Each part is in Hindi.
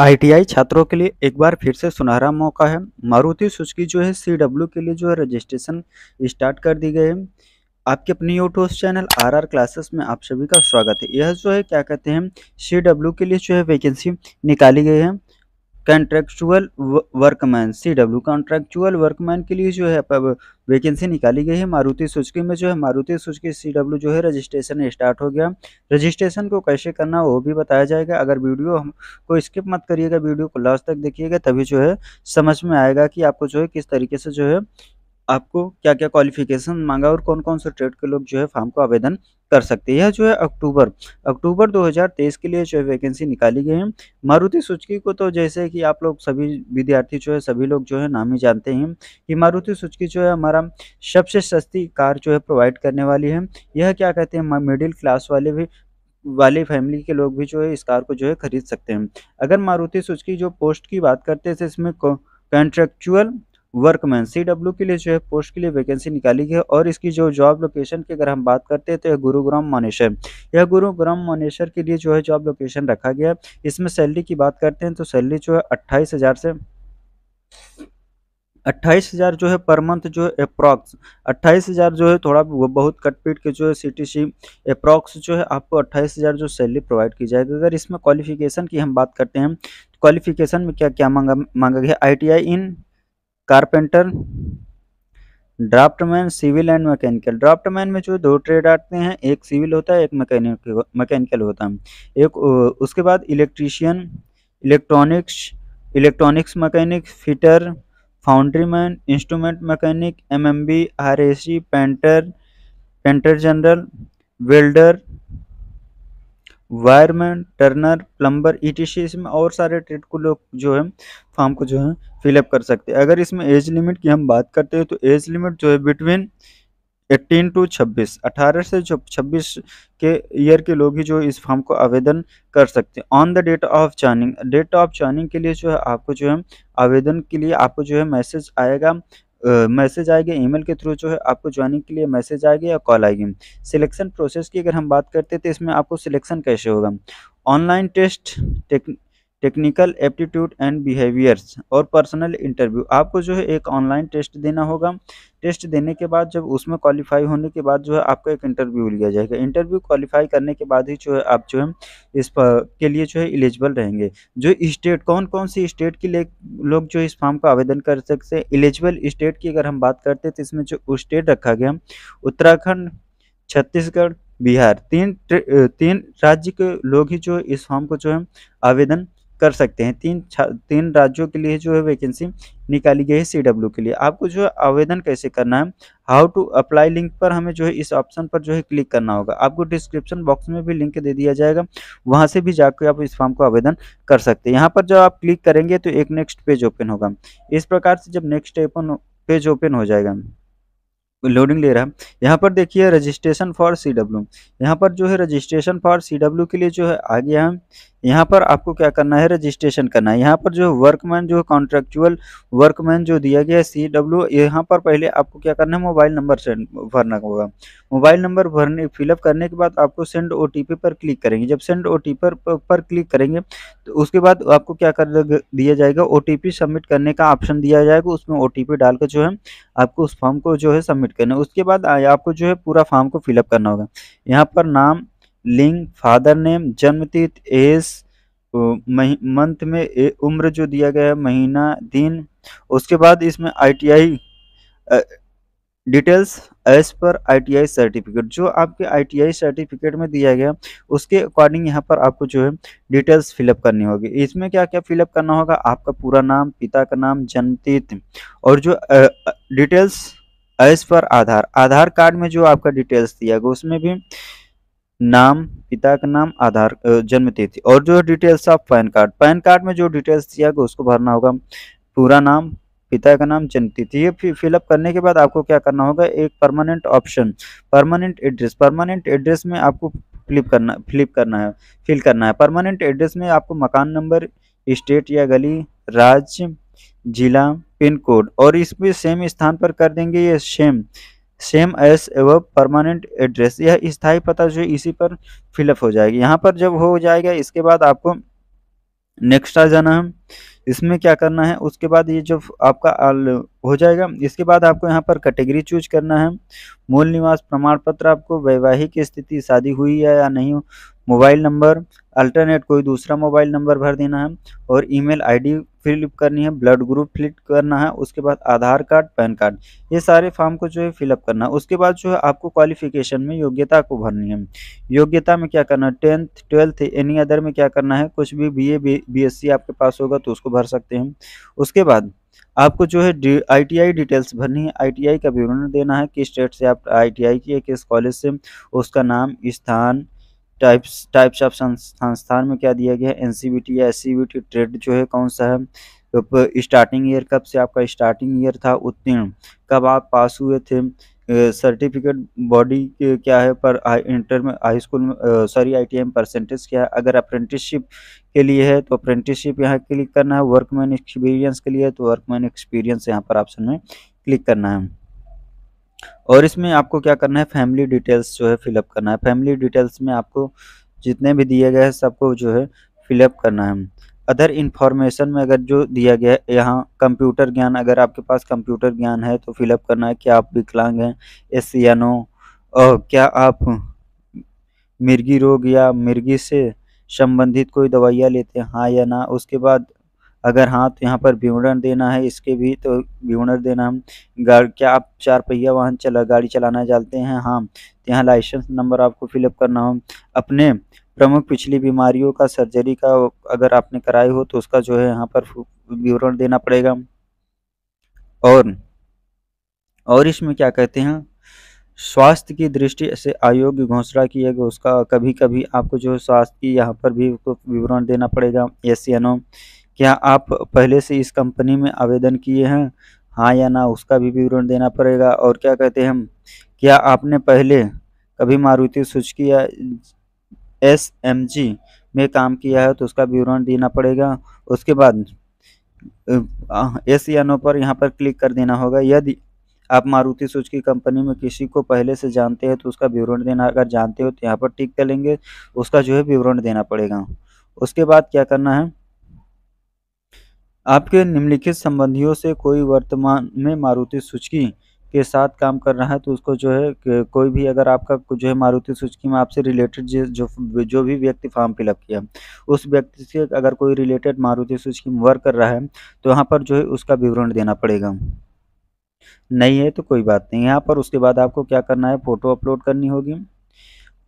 आईटीआई छात्रों के लिए एक बार फिर से सुनहरा मौका है मारुति सुजुकी जो है सीडब्ल्यू के लिए जो है रजिस्ट्रेशन स्टार्ट कर दी गई है आपके अपने YouTube channel R R classes में आप सभी का स्वागत है यह जो है क्या कहते हैं सी डब्ल्यू के लिए जो है वैकेंसी निकाली गई है contractual workman C W contractual workman के लिए जो है वैकेंसी निकाली गई है मारुति सुजुकी में जो है मारुति सुजुकी सी डब्ल्यू जो है रजिस्ट्रेशन स्टार्ट हो गया रजिस्ट्रेशन को कैसे करना वो भी बताया जाएगा अगर वीडियो हम को स्किप मत करिएगा वीडियो को लास्ट तक देखिएगा तभी जो है समझ में आएगा कि आपको जो है किस तरीके से जो है आपको क्या क्या क्वालिफिकेशन मांगा और कौन कौन से ट्रेड के लोग जो है फार्म को आवेदन कर सकते हैं यह जो है अक्टूबर अक्टूबर 2023 के लिए जो है वैकेंसी निकाली गई है मारुति सुचकी को तो जैसे कि आप लोग सभी विद्यार्थी जो है सभी लोग जो है नाम ही जानते हैं कि मारुति सुचकी जो है हमारा सबसे सस्ती कार जो है प्रोवाइड करने वाली है यह क्या कहते हैं मिडिल क्लास वाले भी वाली फैमिली के लोग भी जो है इस कार को जो है खरीद सकते हैं अगर मारुति सुचकी जो पोस्ट की बात करते हैं तो इसमें कॉन्ट्रेक्चुअल वर्कमैन सी डब्ल्यू के लिए जो है पोस्ट के लिए वैकेंसी निकाली गई है और इसकी जो जॉब लोकेशन की अगर हम बात करते हैं तो यह गुरुग्राम मानेश्वर यह गुरुग्राम मानेश्वर के लिए जो है जॉब लोकेशन रखा गया है इसमें सैलरी की बात करते हैं तो सैलरी जो है अट्ठाईस से अट्ठाईस हज़ार जो है पर मंथ जो है अप्रॉक्स अट्ठाईस हज़ार जो है थोड़ा बहुत कटपीट के जो है सी टी सी अप्रॉक्स जो है आपको अट्ठाईस हज़ार जो सैलरी प्रोवाइड की जाएगी अगर इसमें क्वालिफिकेशन की हम बात करते हैं तो क्वालिफिकेशन में क्या क्या मांगा मांगा गया I T I in carpenter draftsman civil and mechanical draftsman में जो दो ट्रेड आते हैं एक सिविल होता है एक मैकेनिकल होता है एक उसके बाद electrician electronics electronics mechanic fitter foundry man instrument mechanic MMB RAC painter painter general welder wireman turner plumber C इसमें और सारे ट्रेड को लोग जो है फॉर्म को जो है फिलअप कर सकते हैं अगर इसमें एज लिमिट की हम बात करते हैं तो एज लिमिट जो है बिटवीन 18 टू 26 18 से जो 26 के ईयर के लोग ही जो इस फॉर्म को आवेदन कर सकते हैं ऑन द डेट ऑफ चार्निंग डेट ऑफ जॉइनिंग के लिए जो है आपको जो है आवेदन के लिए आपको जो है मैसेज आएगा मैसेज आएगा ईमेल के थ्रू जो है आपको ज्वाइनिंग के लिए मैसेज आएगा या कॉल आएगी सिलेक्शन प्रोसेस की अगर हम बात करते हैं तो इसमें आपको सिलेक्शन कैसे होगा online test technical aptitude and behaviours और पर्सनल इंटरव्यू आपको जो है एक ऑनलाइन टेस्ट देना होगा टेस्ट देने के बाद जब उसमें क्वालिफाई होने के बाद जो है आपका एक इंटरव्यू लिया जाएगा इंटरव्यू क्वालिफाई करने के बाद ही जो है आप जो है इस पर के लिए जो है एलिजिबल रहेंगे जो स्टेट कौन कौन सी स्टेट के लिए लोग जो इस फॉर्म का आवेदन कर सकते हैं एलिजिबल स्टेट की अगर हम बात करते हैं तो इसमें जो स्टेट रखा गया उत्तराखंड छत्तीसगढ़ बिहार तीन तीन राज्य के लोग ही जो इस फॉर्म को जो है आवेदन कर सकते हैं तीन तीन राज्यों के लिए जो है वैकेंसी निकाली गई है सी के लिए आपको जो है आवेदन कैसे करना है हाउ टू अप्लाई लिंक पर हमें जो है इस ऑप्शन पर जो है क्लिक करना होगा आपको डिस्क्रिप्शन बॉक्स में भी लिंक दे दिया जाएगा वहां से भी जाकर आप इस फॉर्म को आवेदन कर सकते हैं यहाँ पर जब आप क्लिक करेंगे तो एक नेक्स्ट पेज ओपन होगा इस प्रकार से जब नेक्स्ट ओपन पेज ओपन हो जाएगा लोडिंग ले रहा है यहाँ पर देखिए रजिस्ट्रेशन फॉर सी डब्ल्यू यहाँ पर जो है रजिस्ट्रेशन फॉर सी डब्ल्यू के लिए जो है आ गया है यहाँ पर आपको क्या करना है रजिस्ट्रेशन करना है यहाँ पर जो वर्कमैन जो कॉन्ट्रेक्चुअल वर्कमैन जो दिया गया है सी डब्ल्यू यहाँ पर पहले आपको क्या करना है मोबाइल नंबर सेंड भरना होगा मोबाइल नंबर भरने फिलअप करने के बाद आपको सेंड ओ पर क्लिक करेंगे जब सेंड ओ पर, पर क्लिक करेंगे तो उसके बाद आपको क्या कर दिया जाएगा ओ सबमिट करने का ऑप्शन दिया जाएगा उसमें ओ डालकर जो है आपको उस फॉर्म को जो है सबमिट करना है उसके बाद आपको जो है पूरा फॉर्म को फिलअप करना होगा यहाँ पर नाम लिंग फादर नेम जन्म तिथि एज मंथ में उम्र जो दिया गया है महीना दिन उसके बाद इसमें ITI details as per ITI certificate जो आपके आईटीआई सर्टिफिकेट में दिया गया उसके अकॉर्डिंग यहाँ पर आपको जो है डिटेल्स फिलअप करनी होगी इसमें क्या क्या फिलअप करना होगा आपका पूरा नाम पिता का नाम जन्म तिथि और जो डिटेल्स एज पर आधार आधार कार्ड में जो आपका डिटेल्स दिया गया उसमें भी नाम पिता का नाम आधार जन्म तिथि और जो details of PAN card PAN card में जो डिटेल्स दिया गया उसको भरना होगा पूरा नाम पिता का नाम जन्म तिथि ये फिलअप करने के बाद आपको क्या करना होगा एक permanent option permanent address permanent address में आपको फ्लिप करना फ्लिप करना है फिल करना है परमानेंट एड्रेस में आपको मकान नंबर स्टेट या गली राज्य जिला पिन कोड और इसमें सेम स्थान पर कर देंगे ये सेम सेम एस एव परमानेंट एड्रेस यह स्थायी पता जो है इसी पर फिलअप हो जाएगी यहाँ पर जब हो जाएगा इसके बाद आपको नेक्स्ट आ जाना है इसमें क्या करना है उसके बाद ये जो आपका हो जाएगा इसके बाद आपको यहाँ पर कैटेगरी चूज करना है मूल निवास प्रमाण पत्र आपको वैवाहिक स्थिति शादी हुई है या नहीं मोबाइल नंबर अल्टरनेट कोई दूसरा मोबाइल नंबर भर देना है और ईमेल आईडी फिलअप करनी है ब्लड ग्रुप फिल करना है उसके बाद आधार कार्ड पैन कार्ड ये सारे फॉर्म को जो है फिलअप करना है उसके बाद जो है आपको क्वालिफिकेशन में योग्यता को भरनी है योग्यता में क्या करना है टेंथ ट्वेल्थ एनी अदर में क्या करना है कुछ भी B A B S C आपके पास होगा तो उसको भर सकते हैं उसके बाद आपको जो है आई आई डिटेल्स भरनी है आई का विवरण देना है किस स्टेट से आप आई की है किस कॉलेज से उसका नाम स्थान टाइप्स टाइप्स ऑफ संस्थान में क्या दिया गया है एन सी बी टी या टी ट्रेड जो है कौन सा है तो स्टार्टिंग ईयर कब से आपका स्टार्टिंग ईयर था उत्तीर्ण कब आप पास हुए थे सर्टिफिकेट बॉडी क्या है पर इंटर में हाई स्कूल में सॉरी आई टी परसेंटेज क्या है अगर अप्रेंटिसशिप के लिए है तो अप्रेंटिसशिप यहाँ क्लिक करना है वर्कमैन एक्सपीरियंस के लिए तो वर्कमैन एक्सपीरियंस यहाँ पर ऑप्शन में क्लिक करना है और इसमें आपको क्या करना है फैमिली डिटेल्स जो है फिलअप करना है फैमिली डिटेल्स में आपको जितने भी दिए गए हैं सबको जो है फिलअप करना है अदर इन्फॉर्मेशन में अगर जो दिया गया है यहाँ कंप्यूटर ज्ञान अगर आपके पास कंप्यूटर ज्ञान है तो फिलअप करना है क्या आप विकलांग हैं एस या नो और क्या आप मिर्गी रोग या मिर्गी से संबंधित कोई दवाइयाँ लेते हैं हाँ या ना उसके बाद अगर हाँ तो यहाँ पर विवरण देना है इसके भी तो विवरण देना हम गाड़ी क्या आप चार पहिया वाहन चला गाड़ी चलाना चाहते हैं हाँ तो यहाँ लाइसेंस नंबर आपको फिलअप करना हो अपने प्रमुख पिछली बीमारियों का सर्जरी का अगर आपने कराई हो तो उसका जो है यहाँ पर विवरण देना पड़ेगा और और इसमें क्या कहते हैं स्वास्थ्य की दृष्टि से आयोग घोषणा की है कि उसका कभी कभी आपको जो स्वास्थ्य की यहाँ पर भी विवरण देना पड़ेगा एस सी एन ओ क्या आप पहले से इस कंपनी में आवेदन किए हैं हाँ या ना उसका भी विवरण देना पड़ेगा और क्या कहते हैं हम क्या आपने पहले कभी मारुति सुजुकी या एस एम जी में काम किया है तो उसका विवरण देना पड़ेगा उसके बाद एस या नो पर यहाँ पर क्लिक कर देना होगा यदि आप मारुति की कंपनी में किसी को पहले से जानते हैं तो उसका विवरण देना अगर जानते हो तो यहाँ पर टिक लेंगे उसका जो है विवरण देना पड़ेगा उसके बाद क्या करना है आपके निम्नलिखित संबंधियों से कोई वर्तमान में मारुति सूचकी के साथ काम कर रहा है तो उसको जो है कोई भी अगर आपका जो है मारुति सुजुकी में आपसे रिलेटेड जो जो भी व्यक्ति फॉर्म फिलअप किया उस व्यक्ति से अगर कोई रिलेटेड मारुति सुजुकी में वर्क कर रहा है तो यहाँ पर जो है उसका विवरण देना पड़ेगा नहीं है तो कोई बात नहीं यहाँ पर उसके बाद आपको क्या करना है फ़ोटो अपलोड करनी होगी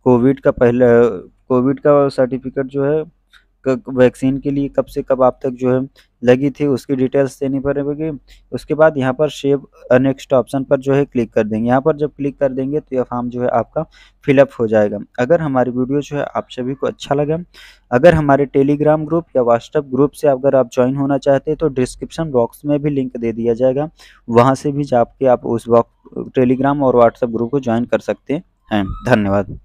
कोविड का पहले कोविड का सर्टिफिकेट जो है वैक्सीन के लिए कब से कब आप तक जो है लगी थी उसकी डिटेल्स देनी पड़ेगी उसके बाद यहाँ पर सेव नेक्स्ट ऑप्शन पर जो है क्लिक कर देंगे यहाँ पर जब क्लिक कर देंगे तो यह फॉर्म जो है आपका फिलअप हो जाएगा अगर हमारी वीडियो जो है आप सभी को अच्छा लगा अगर हमारे टेलीग्राम ग्रुप या व्हाट्सएप ग्रुप से अगर आप ज्वाइन होना चाहते हैं तो डिस्क्रिप्शन बॉक्स में भी लिंक दे दिया जाएगा वहाँ से भी जाके आप उस टेलीग्राम और व्हाट्सएप ग्रुप को ज्वाइन कर सकते हैं धन्यवाद